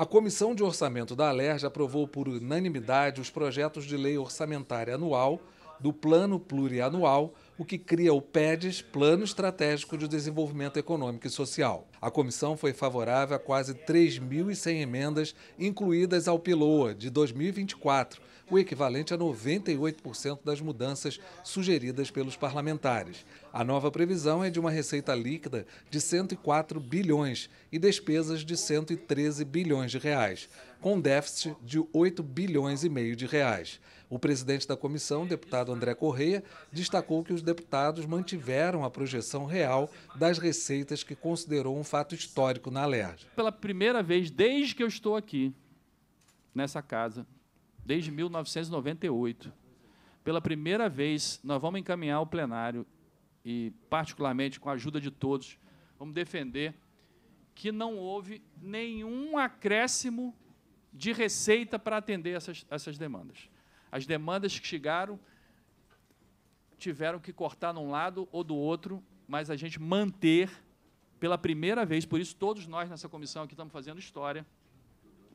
A Comissão de Orçamento da Alerj aprovou por unanimidade os projetos de lei orçamentária anual, do Plano Plurianual, o que cria o PEDES, Plano Estratégico de Desenvolvimento Econômico e Social. A comissão foi favorável a quase 3.100 emendas incluídas ao PILOA de 2024, o equivalente a 98% das mudanças sugeridas pelos parlamentares. A nova previsão é de uma receita líquida de 104 bilhões e despesas de 113 bilhões de reais, com déficit de 8 bilhões e meio de reais. O presidente da comissão, deputado André Correia, destacou que os deputados mantiveram a projeção real das receitas que considerou um fato histórico na LERJ. Pela primeira vez, desde que eu estou aqui, nessa casa, desde 1998, pela primeira vez, nós vamos encaminhar o plenário e, particularmente, com a ajuda de todos, vamos defender que não houve nenhum acréscimo de receita para atender essas, essas demandas. As demandas que chegaram tiveram que cortar num lado ou do outro, mas a gente manter pela primeira vez, por isso todos nós nessa comissão aqui estamos fazendo história,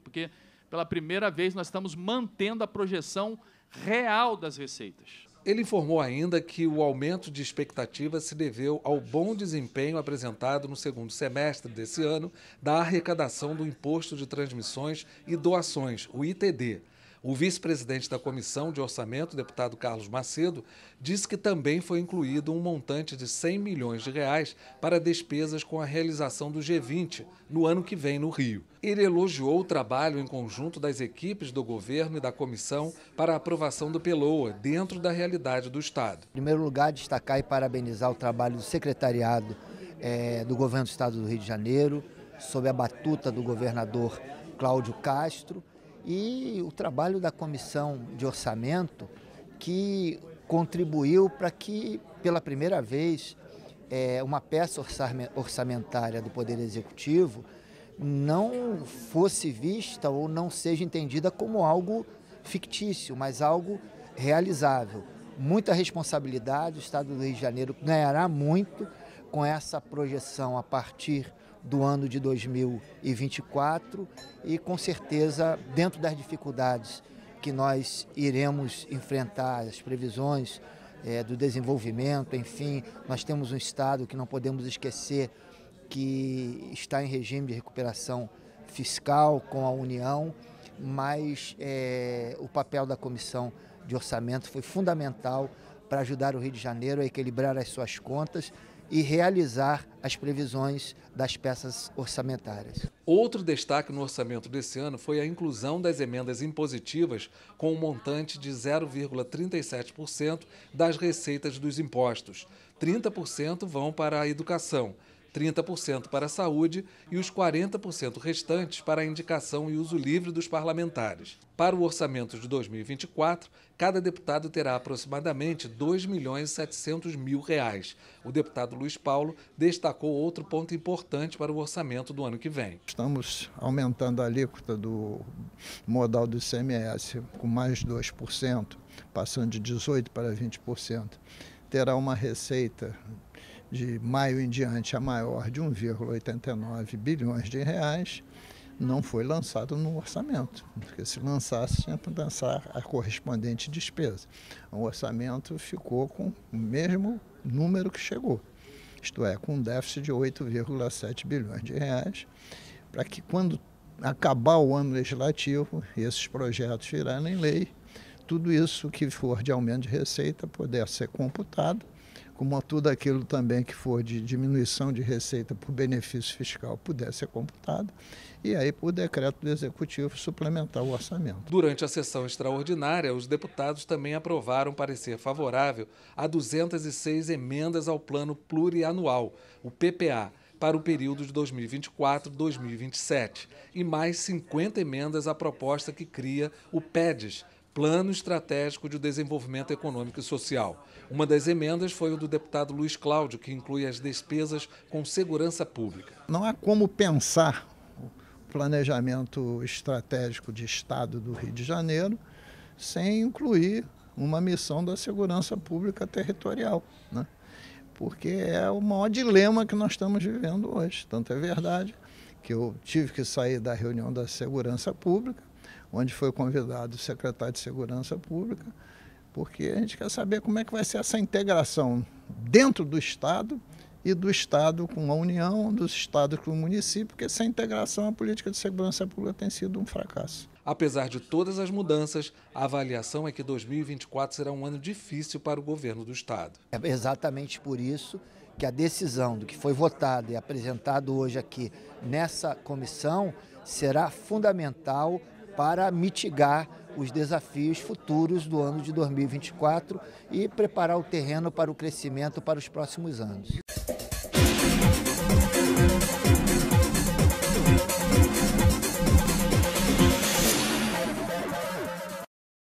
porque pela primeira vez nós estamos mantendo a projeção real das receitas. Ele informou ainda que o aumento de expectativa se deveu ao bom desempenho apresentado no segundo semestre desse ano da arrecadação do Imposto de Transmissões e Doações, o ITD o vice-presidente da Comissão de Orçamento, deputado Carlos Macedo, diz que também foi incluído um montante de 100 milhões de reais para despesas com a realização do G20 no ano que vem no Rio. Ele elogiou o trabalho em conjunto das equipes do governo e da comissão para a aprovação do PELOA dentro da realidade do Estado. Em primeiro lugar, destacar e parabenizar o trabalho do secretariado é, do governo do Estado do Rio de Janeiro, sob a batuta do governador Cláudio Castro e o trabalho da comissão de orçamento que contribuiu para que, pela primeira vez, é, uma peça orçamentária do Poder Executivo não fosse vista ou não seja entendida como algo fictício, mas algo realizável. Muita responsabilidade, o Estado do Rio de Janeiro ganhará muito com essa projeção a partir do ano de 2024 e com certeza dentro das dificuldades que nós iremos enfrentar, as previsões é, do desenvolvimento, enfim, nós temos um Estado que não podemos esquecer que está em regime de recuperação fiscal com a União, mas é, o papel da Comissão de Orçamento foi fundamental para ajudar o Rio de Janeiro a equilibrar as suas contas e realizar as previsões das peças orçamentárias. Outro destaque no orçamento desse ano foi a inclusão das emendas impositivas com um montante de 0,37% das receitas dos impostos. 30% vão para a educação, 30% para a saúde e os 40% restantes para a indicação e uso livre dos parlamentares. Para o orçamento de 2024, cada deputado terá aproximadamente 2 milhões mil reais. O deputado Luiz Paulo destacou outro ponto importante para o orçamento do ano que vem. Estamos aumentando a alíquota do modal do ICMS com mais 2%, passando de 18% para 20%. Terá uma receita de maio em diante a maior de 1,89 bilhões de reais, não foi lançado no orçamento, porque se lançasse tinha que lançar a correspondente despesa. O orçamento ficou com o mesmo número que chegou, isto é, com um déficit de 8,7 bilhões de reais, para que quando acabar o ano legislativo esses projetos virarem lei, tudo isso que for de aumento de receita pudesse ser computado como a tudo aquilo também que for de diminuição de receita por benefício fiscal pudesse ser computado e aí, por decreto do Executivo, suplementar o orçamento. Durante a sessão extraordinária, os deputados também aprovaram parecer favorável a 206 emendas ao Plano Plurianual, o PPA, para o período de 2024-2027, e mais 50 emendas à proposta que cria o PEDES Plano Estratégico de Desenvolvimento Econômico e Social. Uma das emendas foi o do deputado Luiz Cláudio, que inclui as despesas com segurança pública. Não há como pensar o planejamento estratégico de Estado do Rio de Janeiro sem incluir uma missão da segurança pública territorial. Né? Porque é o maior dilema que nós estamos vivendo hoje. Tanto é verdade que eu tive que sair da reunião da segurança pública onde foi convidado o secretário de Segurança Pública, porque a gente quer saber como é que vai ser essa integração dentro do Estado e do Estado com a União, dos Estados com o município, porque sem integração a política de segurança pública tem sido um fracasso. Apesar de todas as mudanças, a avaliação é que 2024 será um ano difícil para o governo do Estado. É exatamente por isso que a decisão do que foi votado e apresentado hoje aqui nessa comissão será fundamental para mitigar os desafios futuros do ano de 2024 e preparar o terreno para o crescimento para os próximos anos.